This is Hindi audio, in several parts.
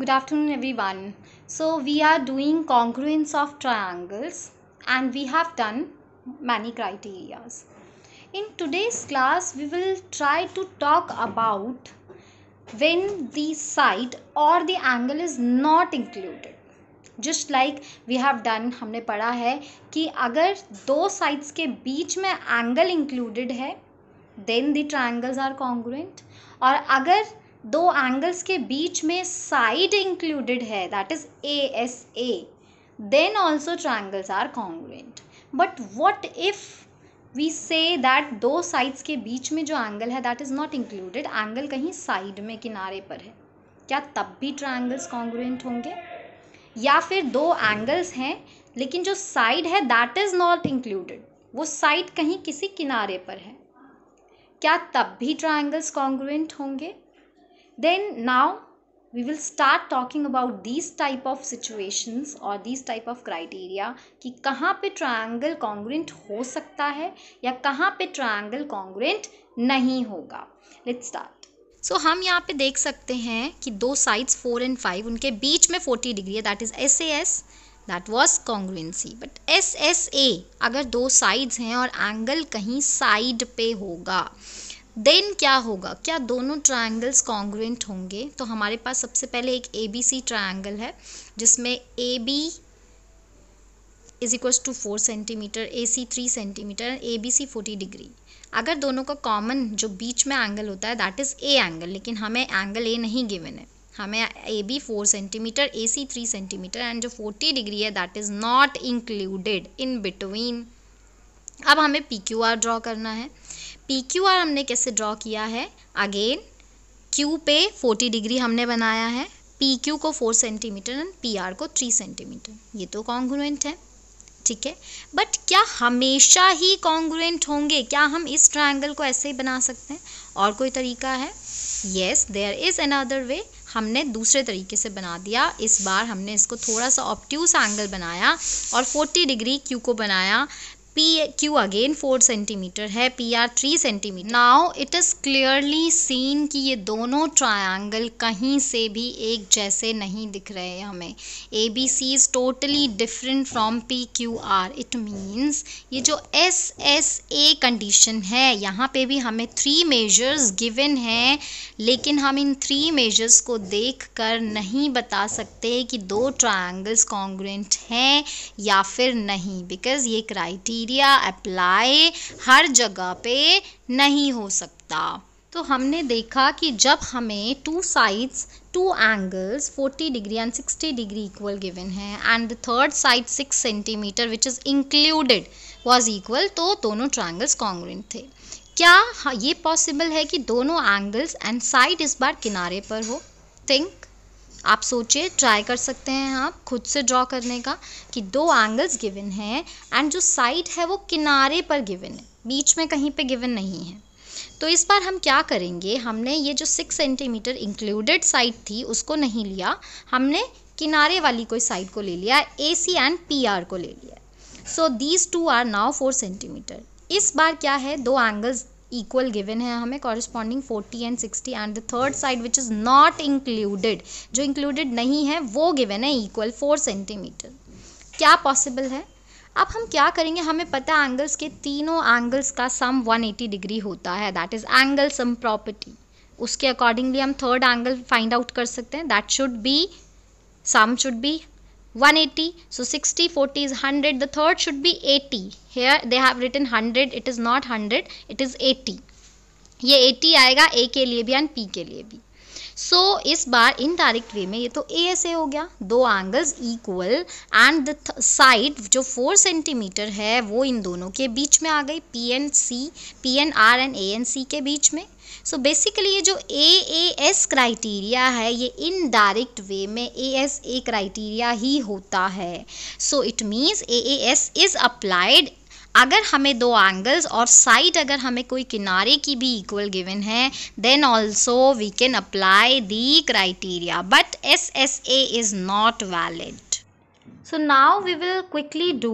good afternoon everyone so we are doing congruence of triangles and we have done many criterias in today's class we will try to talk about when the side or the angle is not included just like we have done हमने पढ़ा है कि अगर दो साइड्स के बीच में एंगल इंक्लूडेड है then the triangles are congruent और अगर दो एंगल्स के बीच में साइड इंक्लूडेड है that is A S A then also triangles are congruent but what if we say that दो साइड्स के बीच में जो एंगल है that is not included angle कहीं साइड में किनारे पर है क्या तब भी ट्राइंगल्स कॉन्ग्रेंट होंगे या फिर दो एंगल्स हैं लेकिन जो साइड है दैट इज़ नॉट इंक्लूडेड वो साइड कहीं किसी किनारे पर है क्या तब भी ट्राइंगल्स कॉन्ग्रुएंट होंगे then now we will start talking about these type of situations or these type of criteria कि कहाँ पे triangle congruent हो सकता है या कहाँ पे triangle congruent नहीं होगा let's start सो so, हम यहाँ पे देख सकते हैं कि दो साइड्स फोर एंड फाइव उनके बीच में फोर्टी डिग्री है that is S A S that was congruency but S S A अगर दो साइड्स हैं और एंगल कहीं साइड पे होगा देन क्या होगा क्या दोनों ट्रायंगल्स कॉन्ग्रेंट होंगे तो हमारे पास सबसे पहले एक ए बी सी ट्राइंगल है जिसमें A B is equals to four centimetre A C three centimetre A B C forty degree अगर दोनों का कॉमन जो बीच में एंगल होता है दैट इज़ ए एंगल लेकिन हमें एंगल ए नहीं गिवन है हमें A B four centimetre A C three centimetre and जो फोर्टी डिग्री है that is not included in between अब हमें पी क्यू आर ड्रॉ करना है पी क्यू आर हमने कैसे ड्रॉ किया है अगेन क्यू पे 40 डिग्री हमने बनाया है पी क्यू को 4 सेंटीमीटर एंड पी आर को 3 सेंटीमीटर ये तो कॉन्ग्रुएंट है ठीक है बट क्या हमेशा ही कॉन्ग्रुएंट होंगे क्या हम इस ट्राइंगल को ऐसे ही बना सकते हैं और कोई तरीका है yes there is another way हमने दूसरे तरीके से बना दिया इस बार हमने इसको थोड़ा सा ऑप्ट्यूस एंगल बनाया और 40 डिग्री क्यू को बनाया P Q again four centimetre है P R three centimetre now it is clearly seen कि ये दोनों ट्रायंगल कहीं से भी एक जैसे नहीं दिख रहे हमें A B C is totally different from P Q R it means ये जो एस एस ए कंडीशन है यहाँ पे भी हमें थ्री मेजर्स गिवन हैं लेकिन हम इन थ्री मेजर्स को देख कर नहीं बता सकते कि दो ट्राइंगल्स कॉन्ग्रेंट हैं या फिर नहीं बिकॉज़ ये क्राइटेरिया क्राइटेरिया अप्लाई हर जगह पे नहीं हो सकता तो हमने देखा कि जब हमें two sides two angles 40 degree and 60 degree equal given है and the third side 6 centimetre which is included was equal तो दोनों ट्रायंगल्स कॉन्ग्रेंट थे क्या हाँ, ये पॉसिबल है कि दोनों एंगल्स एंड साइड इस बार किनारे पर हो थिंक आप सोचिए ट्राई कर सकते हैं आप खुद से ड्रॉ करने का कि दो एंगल्स गिवन हैं एंड जो साइड है वो किनारे पर गिवन है बीच में कहीं पे गिवन नहीं है तो इस बार हम क्या करेंगे हमने ये जो सिक्स सेंटीमीटर इंक्लूडेड साइड थी उसको नहीं लिया हमने किनारे वाली कोई साइड को ले लिया A C and P R को ले लिया so these two are now four centimetre इस बार क्या है दो एंगल्स इक्वल गिवन है हमें corresponding forty and sixty and the third side which is not included जो इंक्लूडेड नहीं है वो गिवन है इक्वल फोर सेंटीमीटर क्या पॉसिबल है अब हम क्या करेंगे हमें पता है एंगल्स के तीनों एंगल्स का सम 180 डिग्री होता है that is angle sum property उसके अकॉर्डिंगली हम थर्ड एंगल फाइंड आउट कर सकते हैं that should be sum should be 180 so 60 40 is 100 the third should be 80 here they have written 100 it is not 100 it is 80 ये 80 आएगा ए के लिए भी एंड पी के लिए भी सो so, इस बार इनडायरेक्ट वे में ये तो ए एस ए हो गया दो angles equal and the side जो फोर सेंटीमीटर है वो इन दोनों के बीच में आ गई P and C P and R and A and C के बीच में सो so बेसिकली ये जो ए ए एस क्राइटीरिया है ये इनडायरेक्ट वे में ए एस ए क्राइटीरिया ही होता है so it means A A S is applied अगर हमें दो एंगल्स और साइड अगर हमें कोई किनारे की भी इक्वल गिवन है then also we can apply the criteria but S S A is not valid so now we will quickly do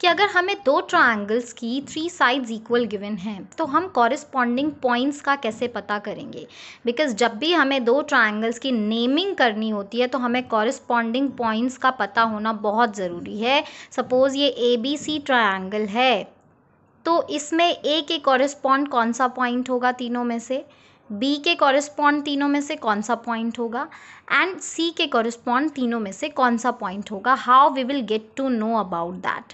कि अगर हमें दो ट्राइंगल्स की थ्री साइड्स इक्वल गिवन हैं तो हम कॉरिस्पॉन्डिंग पॉइंट्स का कैसे पता करेंगे बिकॉज जब भी हमें दो ट्राइंगल्स की नेमिंग करनी होती है तो हमें कॉरिस्पॉन्डिंग पॉइंट्स का पता होना बहुत ज़रूरी है सपोज़ ये ए बी सी ट्राइंगल है तो इसमें ए के कॉरिस्पॉन्ड कौन सा पॉइंट होगा तीनों में से बी के कॉरेस्पॉन्ड तीनों में से कौन सा पॉइंट होगा एंड सी के कॉरेस्पॉन्ड तीनों में से कौन सा पॉइंट होगा how we will get to know about that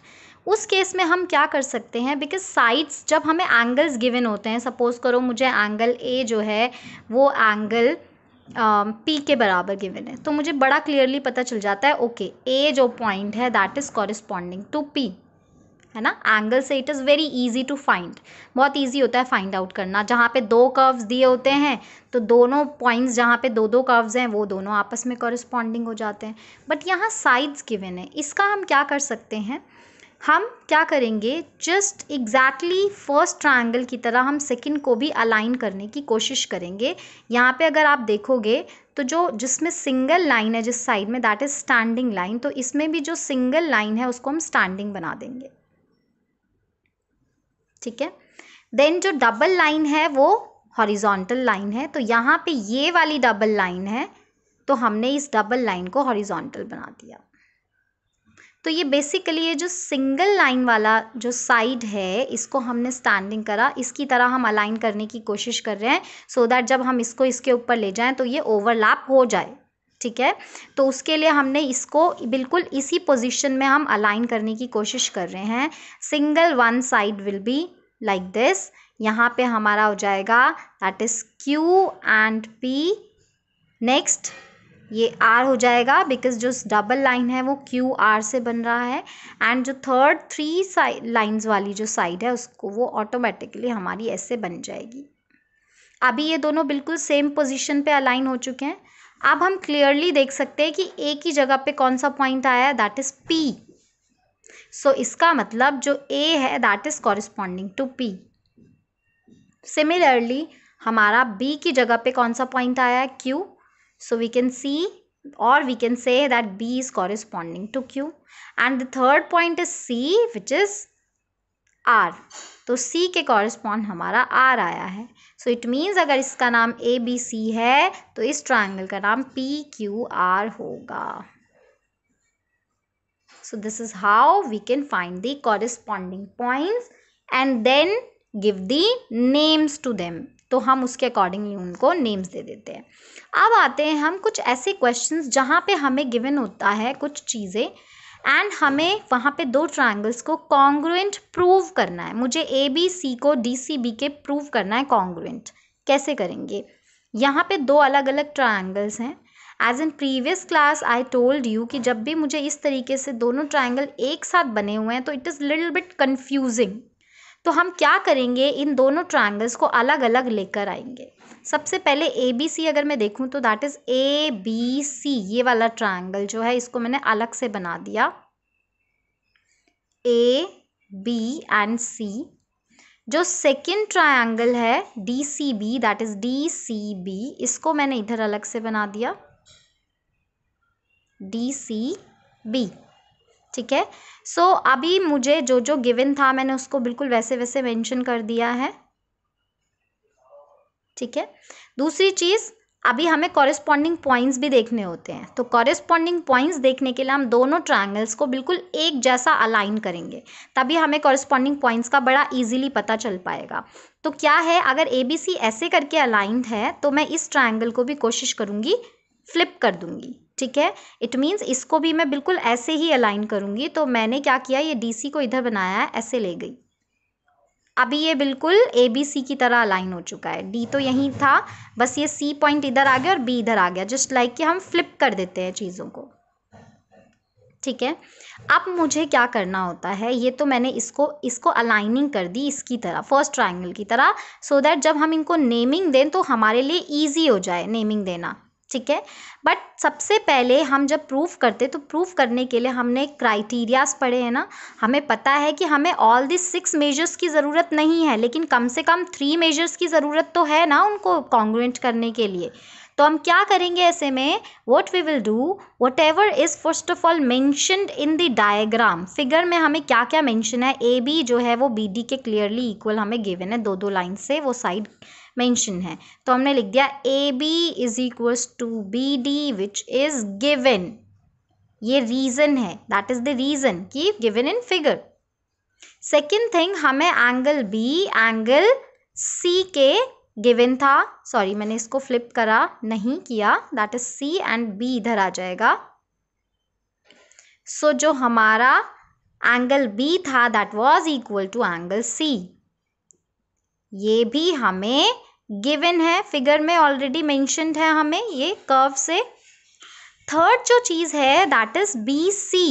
उस केस में हम क्या कर सकते हैं बिकॉज साइड्स जब हमें एंगल्स गिवन होते हैं सपोज़ करो मुझे एंगल ए जो है वो एंगल पी uh, के बराबर गिवन है तो मुझे बड़ा क्लियरली पता चल जाता है ओके okay, ए जो पॉइंट है that is corresponding to P है ना एंगल से it is very easy to find बहुत इजी होता है फाइंड आउट करना जहाँ पे दो कर्व्स दिए होते हैं तो दोनों पॉइंट्स जहाँ पे दो दो कर्व्स हैं वो दोनों आपस में कॉरस्पॉन्डिंग हो जाते हैं बट यहाँ साइड्स गिवन है इसका हम क्या कर सकते हैं हम क्या करेंगे जस्ट एग्जैक्टली फर्स्ट ट्राइंगल की तरह हम सेकेंड को भी अलाइन करने की कोशिश करेंगे यहाँ पे अगर आप देखोगे तो जो जिसमें सिंगल लाइन है जिस साइड में दैट इज़ स्टैंडिंग लाइन तो इसमें भी जो सिंगल लाइन है उसको हम स्टैंडिंग बना देंगे ठीक है देन जो डबल लाइन है वो हॉरिजॉन्टल लाइन है तो यहाँ पे ये वाली डबल लाइन है तो हमने इस डबल लाइन को हॉरिजॉन्टल बना दिया तो ये बेसिकली ये जो सिंगल लाइन वाला जो साइड है इसको हमने स्टैंडिंग करा इसकी तरह हम अलाइन करने की कोशिश कर रहे हैं सो so दैट जब हम इसको इसके ऊपर ले जाएं तो ये ओवरलैप हो जाए ठीक है तो उसके लिए हमने इसको बिल्कुल इसी पोजीशन में हम अलाइन करने की कोशिश कर रहे हैं single one side will be like this यहाँ पे हमारा हो जाएगा that is Q and P next ये आर हो जाएगा बिकॉज जो डबल लाइन है वो क्यू आर से बन रहा है एंड जो थर्ड थ्री साइड वाली जो साइड है उसको वो ऑटोमेटिकली हमारी ऐसे बन जाएगी अभी ये दोनों बिल्कुल सेम पोजिशन पे अलाइन हो चुके हैं अब हम क्लियरली देख सकते हैं कि ए की जगह पे कौन सा पॉइंट आया है दैट इज़ पी सो इसका मतलब जो ए है that is corresponding to P similarly हमारा बी की जगह पे कौन सा पॉइंट आया है Q so we can see और we can say that B is corresponding to Q and the third point is C which is R तो सी के कॉरस्पॉन्ड हमारा आर आया है सो इट मीन्स अगर इसका नाम ए बी सी है तो इस ट्राइंगल का नाम पी क्यू आर होगा so this is how we can find the corresponding points and then give the names to them तो हम उसके अकॉर्डिंगली उनको नेम्स दे देते हैं अब आते हैं हम कुछ ऐसे क्वेश्चंस जहाँ पे हमें गिवन होता है कुछ चीज़ें एंड हमें वहाँ पे दो ट्राइंगल्स को कॉन्ग्रुएंट प्रूव करना है मुझे ए बी सी को डी सी बी के प्रूव करना है कॉन्ग्रुएंट कैसे करेंगे यहाँ पे दो अलग अलग ट्राइंगल्स हैं as in previous class I told you कि जब भी मुझे इस तरीके से दोनों ट्राइंगल एक साथ बने हुए हैं तो it is little bit confusing तो हम क्या करेंगे इन दोनों ट्राइंगल्स को अलग अलग लेकर आएंगे सबसे पहले ए बी सी अगर मैं देखूँ तो that is A B C ये वाला ट्राइंगल जो है इसको मैंने अलग से बना दिया ए बी एंड सी जो सेकेंड ट्राइंगल है D C B that is D C B इसको मैंने इधर अलग से बना दिया डी सी बी ठीक है सो so, अभी मुझे जो जो गिवन था मैंने उसको बिल्कुल वैसे वैसे मेंशन कर दिया है ठीक है दूसरी चीज़ अभी हमें कॉरेस्पॉन्डिंग पॉइंट्स भी देखने होते हैं तो कॉरेस्पॉन्डिंग पॉइंट्स देखने के लिए हम दोनों ट्रायंगल्स को बिल्कुल एक जैसा अलाइन करेंगे तभी हमें कॉरेस्पॉन्डिंग पॉइंट्स का बड़ा इजीली पता चल पाएगा तो क्या है अगर ए बी सी ऐसे करके अलाइंड है तो मैं इस ट्रायंगल को भी कोशिश करूँगी फ्लिप कर दूँगी ठीक है इट मीन्स इसको भी मैं बिल्कुल ऐसे ही अलाइन करूँगी तो मैंने क्या किया ये डी सी को इधर बनाया है ऐसे ले गई अभी ये बिल्कुल ए बी सी की तरह अलाइन हो चुका है डी तो यहीं था बस ये सी पॉइंट इधर आ गया और बी इधर आ गया जस्ट लाइक कि हम फ्लिप कर देते हैं चीज़ों को ठीक है अब मुझे क्या करना होता है ये तो मैंने इसको इसको अलाइनिंग कर दी इसकी तरह फर्स्ट ट्राइंगल की तरह सो so दैट जब हम इनको नेमिंग दें तो हमारे लिए ईजी हो जाए नेमिंग देना ठीक है बट सबसे पहले हम जब प्रूफ करते तो प्रूफ करने के लिए हमने क्राइटेरियाज पढ़े हैं ना हमें पता है कि हमें ऑल दिस सिक्स मेजर्स की ज़रूरत नहीं है लेकिन कम से कम थ्री मेजर्स की ज़रूरत तो है ना उनको कॉन्ग्रुएंट करने के लिए तो हम क्या करेंगे ऐसे में what we will do whatever is first of all mentioned in the diagram figure में हमें क्या क्या मैंशन है ए बी जो है वो बी डी के क्लियरली इक्वल हमें गिवन है दो दो लाइन से वो साइड मैंशन है तो हमने लिख दिया A B is equals to B D which is given ये रीज़न है दैट इज़ द रीज़न की given in figure second thing हमें एंगल बी एंगल सी के गिवन था सॉरी मैंने इसको फ्लिप करा नहीं किया that is C and B इधर आ जाएगा सो so, जो हमारा एंगल बी था that was equal to angle C ये भी हमें गिवन है फिगर में ऑलरेडी मैंशनड है हमें ये कर्व से थर्ड जो चीज़ है दैट इज़ बी सी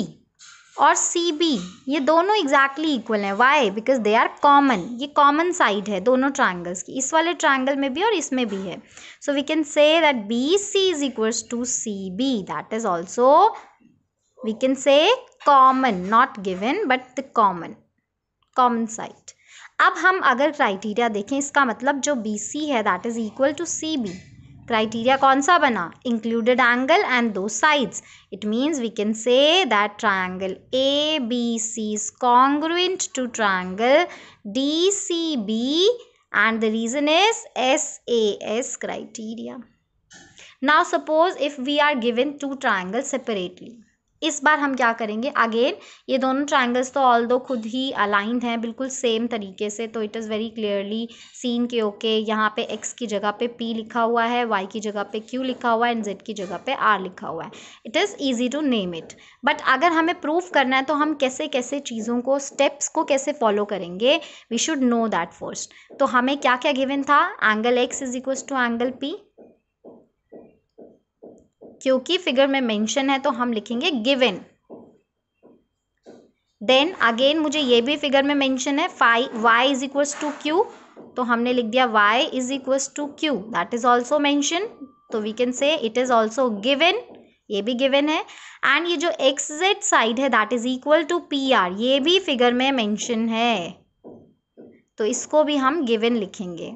और सी बी ये दोनों एग्जैक्टली इक्वल हैं why because they are common ये कॉमन साइड है दोनों ट्राइंगल्स की इस वाले ट्राइंगल में भी और इसमें भी है so we can say that B C is equals to C B that is also we can say common not given but the common common side अब हम अगर क्राइटेरिया देखें इसका मतलब जो बी सी है that is equal to C B Criteria कौन सा Included angle and those sides. It means we can say that triangle ABC is congruent to triangle DCB and the reason is SAS criteria. Now suppose if we are given two triangles separately इस बार हम क्या करेंगे अगेन ये दोनों ट्राइंगल्स तो ऑल दो खुद ही अलाइंड हैं बिल्कुल सेम तरीके से तो it is very clearly seen के ओके यहाँ पे एक्स की जगह पे पी लिखा हुआ है वाई की जगह पे क्यू लिखा हुआ है एंड जेड की जगह पे आर लिखा हुआ है it is easy to name it but अगर हमें प्रूफ करना है तो हम कैसे कैसे चीज़ों को स्टेप्स को कैसे फॉलो करेंगे we should know that first तो हमें क्या क्या गिवन था angle X is equals to angle P क्योंकि फिगर में मेंशन है तो हम लिखेंगे गिवन देन अगेन मुझे ये भी फिगर में मेंशन है five Y is equals to Q तो हमने लिख दिया Y is equals to Q that is also mention तो we can say it is also given ये भी गिवन है एंड ये जो एक्स जेड साइड है that is equal to P R ये भी फिगर में मेंशन है तो इसको भी हम गिवन लिखेंगे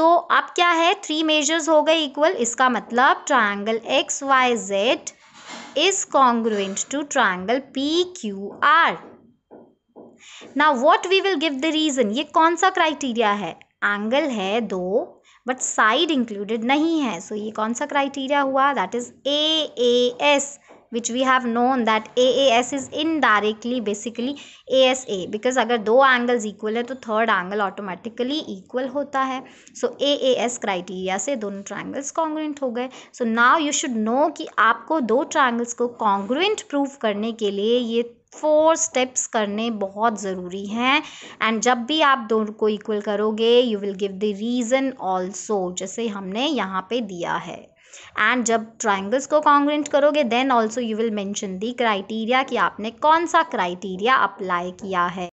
तो अब क्या है थ्री मेजर्स हो गए इक्वल इसका मतलब triangle X Y Z is congruent to triangle P Q R ना what we will give the reason ये कौन सा क्राइटेरिया है एंगल है दो बट साइड इंक्लूडेड नहीं है सो so ये कौन सा क्राइटेरिया हुआ that is A A S which we have known that A A S is indirectly basically A S A because अगर दो एंगल्स इक्वल है तो थर्ड एंगल ऑटोमेटिकली इक्वल होता है सो ए ए एस क्राइटेरिया से दोनों ट्राइंगल्स कॉन्ग्रुएंट हो गए so now you should know कि आपको दो ट्राइंगल्स को कॉन्ग्रुएंट प्रूव करने के लिए ये फोर स्टेप्स करने बहुत ज़रूरी हैं एंड जब भी आप दोनों को इक्वल करोगे you will give the reason also जैसे हमने यहाँ पे दिया है एंड जब ट्राइंगल्स को कॉन्ग्रेंट करोगे then also you will mention the criteria कि आपने कौन सा क्राइटेरिया अप्लाई किया है